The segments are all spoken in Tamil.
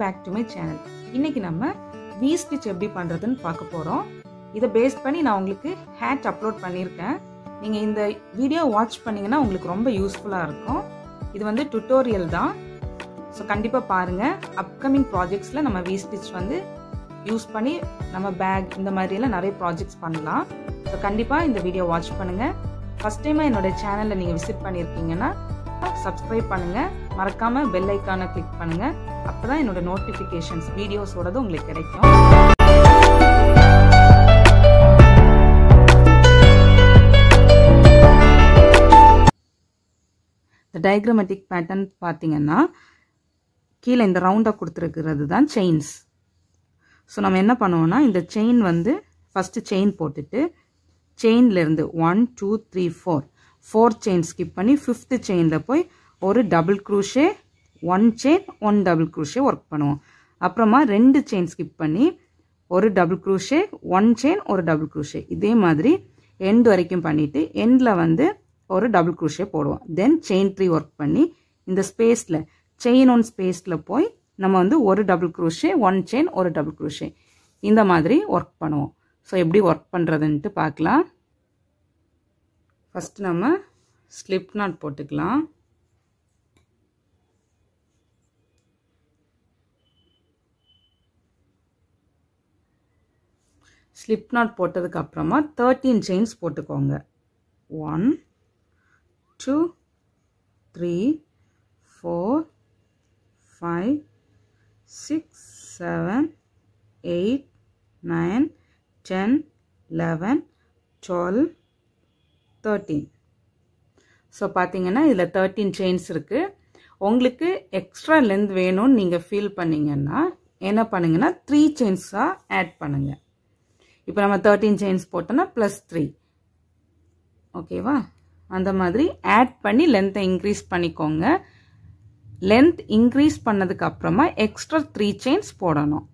பேக் டு மை சேனல் இன்னைக்கு நம்ம வி ஸ்டிச் எப்படி பண்ணுறதுன்னு பார்க்க போகிறோம் இதை பேஸ் பண்ணி நான் உங்களுக்கு ஹேட் அப்லோட் பண்ணியிருக்கேன் நீங்கள் இந்த வீடியோ வாட்ச் பண்ணிங்கன்னா உங்களுக்கு ரொம்ப யூஸ்ஃபுல்லாக இருக்கும் இது வந்து டுட்டோரியல் தான் ஸோ கண்டிப்பாக பாருங்கள் அப்கமிங் ப்ராஜெக்ட்ஸில் நம்ம வி ஸ்டிச் வந்து யூஸ் பண்ணி நம்ம பேக் இந்த மாதிரியெல்லாம் நிறைய ப்ராஜெக்ட்ஸ் பண்ணலாம் ஸோ கண்டிப்பாக இந்த வீடியோ வாட்ச் பண்ணுங்கள் ஃபஸ்ட் டைமாக என்னோடய சேனலில் நீங்கள் விசிட் பண்ணியிருக்கீங்கன்னா சப்ஸ்கிரைப் பண்ணுங்கள் மறக்காமல் பெல் ஐக்கான கிளிக் பண்ணுங்கள் அப்போ தான் என்னோடய நோட்டிஃபிகேஷன்ஸ் வீடியோஸோடது உங்களுக்கு கிடைக்கும் கீழே இந்த ரவுண்டாக தான் செயின்ஸ் ஸோ நம்ம என்ன இந்த செயின் வந்து ஃபஸ்ட்டு செயின் போட்டுட்டு one two three four four chain பண்ணி ஃபிஃப்த்து செயினில் போய் ஒரு double crochet one chain one double crochet work பண்ணுவோம் அப்புறமா ரெண்டு செயின் ஸ்கிப் பண்ணி ஒரு டபுள் க்ரூஷே ஒன் செயின் ஒரு டபுள் க்ரூஷே இதே மாதிரி எண்ட் வரைக்கும் பண்ணிவிட்டு எண்டில் வந்து ஒரு டபுள் க்ரூஷே போடுவோம் தென் செயின் த்ரீ ஒர்க் பண்ணி இந்த ஸ்பேஸில் செயின் ஒன் ஸ்பேஸில் போய் நம்ம வந்து ஒரு டபுள் க்ரூஷே ஒன் செயின் ஒரு டபுள் க்ரூஷே இந்த மாதிரி ஒர்க் பண்ணுவோம் ஸோ எப்படி ஒர்க் பண்ணுறதுன்ட்டு பார்க்கலாம் ஃபஸ்ட்டு நம்ம ஸ்லிப் நாட் போட்டுக்கலாம் ஸ்லிப் நாட் போட்டதுக்கு அப்புறமா தேர்ட்டீன் செயின்ஸ் போட்டுக்கோங்க one two three four five six seven eight nine ten eleven twelve thirteen so பார்த்தீங்கன்னா இதில் தேர்ட்டீன் செயின்ஸ் இருக்குது உங்களுக்கு எக்ஸ்ட்ரா லென்த் வேணும்னு நீங்கள் ஃபீல் பண்ணிங்கன்னா என்ன பண்ணுங்கன்னா த்ரீ செயின்ஸாக ஆட் பண்ணுங்கள் இப்போ நம்ம தேர்ட்டீன் செயின்ஸ் போட்டோம்னா ப்ளஸ் த்ரீ ஓகேவா அந்த மாதிரி ஆட் பண்ணி லென்த்தை இன்க்ரீஸ் பண்ணிக்கோங்க லென்த் இன்க்ரீஸ் பண்ணதுக்கு அப்புறமா எக்ஸ்ட்ரா த்ரீ செயின்ஸ் போடணும்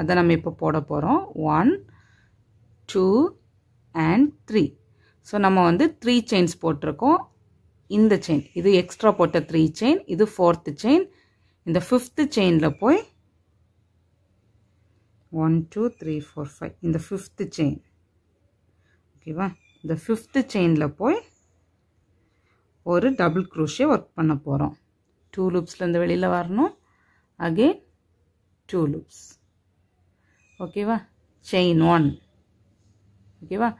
அதை நம்ம இப்போ போட போகிறோம் one two and three so நம்ம வந்து த்ரீ செயின்ஸ் போட்டிருக்கோம் இந்த செயின் இது எக்ஸ்ட்ரா போட்ட த்ரீ செயின் இது ஃபோர்த்து செயின் இந்த ஃபிஃப்த்து செயினில் போய் one two three four five இந்த ஃபிஃப்த்து செயின் ஓகேவா இந்த ஃபிஃப்த்து செயினில் போய் ஒரு டபுள் க்ரோஷே ஒர்க் பண்ண போகிறோம் டூ லூப்ஸ்லேருந்து வெளியில் வரணும் அகெயின் டூ லூப்ஸ் ஓகேவா செயின் ஒன் ஓகேவா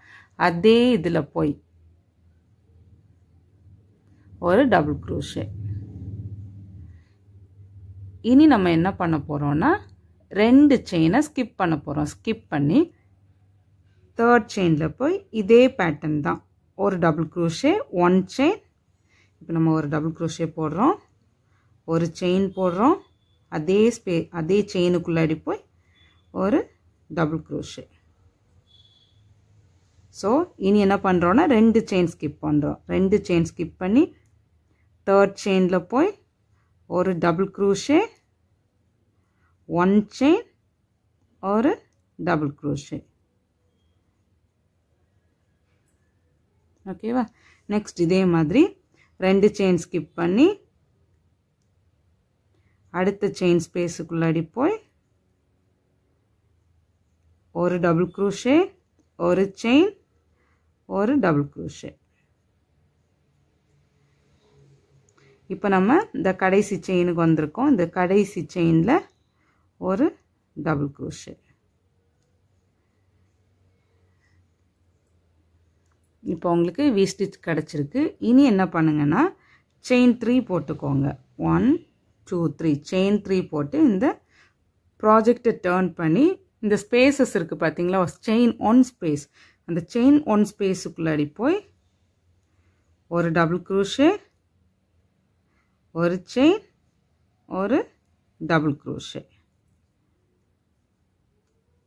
அதே இதில் போய் ஒரு டபுள் க்ரோஷே இனி நம்ம என்ன பண்ண போகிறோன்னா ரெண்டு செயினை ஸ்கிப் பண்ண போகிறோம் ஸ்கிப் பண்ணி தேர்ட் செயினில் போய் இதே பேட்டர்ன் தான் ஒரு டபுள் க்ரோஷே ஒன் செயின் இப்போ நம்ம ஒரு டபுள் க்ரோஷே போடுறோம் ஒரு செயின் போடுறோம் அதே ஸ்பே அதே செயினுக்குள்ளாடி போய் ஒரு டபுள் க்ரோஷே ஸோ இனி என்ன பண்ணுறோன்னா ரெண்டு செயின் ஸ்கிப் பண்ணுறோம் ரெண்டு செயின் ஸ்கிப் பண்ணி தேர்ட் செயினில் போய் ஒரு டபுள் க்ரூஷே ஒன் செயின் ஒரு டபுள் double ஓகேவா நெக்ஸ்ட் இதே மாதிரி ரெண்டு செயின் ஸ்கிப் பண்ணி அடுத்த செயின் ஸ்பேஸுக்குள்ளாடி போய் ஒரு டபுள் குரூஷே ஒரு செயின் ஒரு டபுள் குரூஷே இப்போ நம்ம இந்த கடைசி செயினுக்கு வந்திருக்கோம் இந்த கடைசி செயினில் ஒரு டபுள் குரோஷே இப்போ உங்களுக்கு வி ஸ்டிச் கிடச்சிருக்கு இனி என்ன பண்ணுங்கன்னா செயின் த்ரீ போட்டுக்கோங்க one two three chain three போட்டு இந்த ப்ராஜெக்டை டேர்ன் பண்ணி இந்த ஸ்பேசஸ் இருக்குது பார்த்தீங்களா செயின் ஒன் ஸ்பேஸ் அந்த செயின் ஒன் ஸ்பேஸுக்குள்ளாடி போய் ஒரு டபுள் குரூஷே ஒரு செயின் ஒரு டபுள் குரோஷே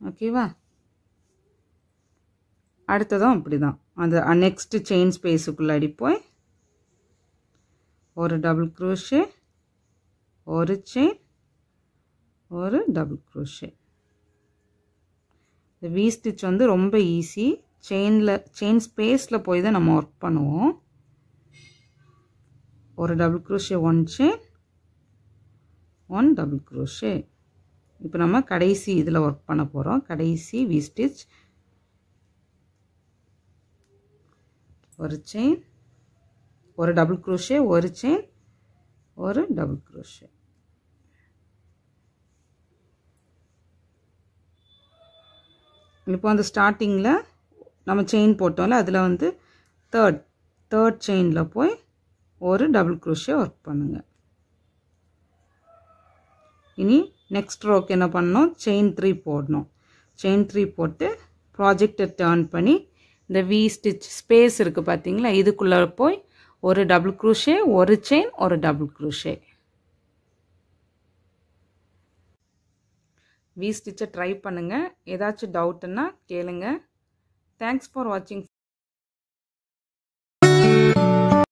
ஓகேவா அடுத்ததும் அப்படி தான் அந்த நெக்ஸ்ட்டு செயின் ஸ்பேஸுக்குள்ளே அடிப்போய் ஒரு டபுள் குரோஷே ஒரு செயின் ஒரு டபுள் குரோஷே இந்த வி ஸ்டிச் வந்து ரொம்ப ஈஸி செயினில் செயின் ஸ்பேஸில் போய் தான் நம்ம ஒர்க் பண்ணுவோம் ஒரு double crochet one chain one double crochet இப்போ நம்ம கடைசி இதில் ஒர்க் பண்ண போகிறோம் கடைசி வி ஸ்டிச் ஒரு செயின் ஒரு டபுள் குரோஷே ஒரு செயின் ஒரு டபுள் குரோஷே இப்போ அந்த ஸ்டார்டிங்கில் நம்ம செயின் போட்டோம்ல அதில் வந்து தேர்ட் தேர்ட் செயினில் போய் ஒரு டபுள் குரோஷே ஒர்க் பண்ணுங்கள் இனி நெக்ஸ்ட் ரோக்கு என்ன பண்ணணும் செயின் த்ரீ போடணும் செயின் த்ரீ போட்டு ப்ராஜெக்டை டேர்ன் பண்ணி இந்த வி ஸ்டிச் ஸ்பேஸ் இருக்குது பார்த்தீங்களா இதுக்குள்ளே போய் ஒரு டபுள் குரூஷே ஒரு செயின் ஒரு டபுள் க்ரூஷே வி ஸ்டிச்சை ட்ரை பண்ணுங்கள் ஏதாச்சும் டவுட்டுன்னா கேளுங்கள் தேங்க்ஸ் ஃபார் வாட்சிங்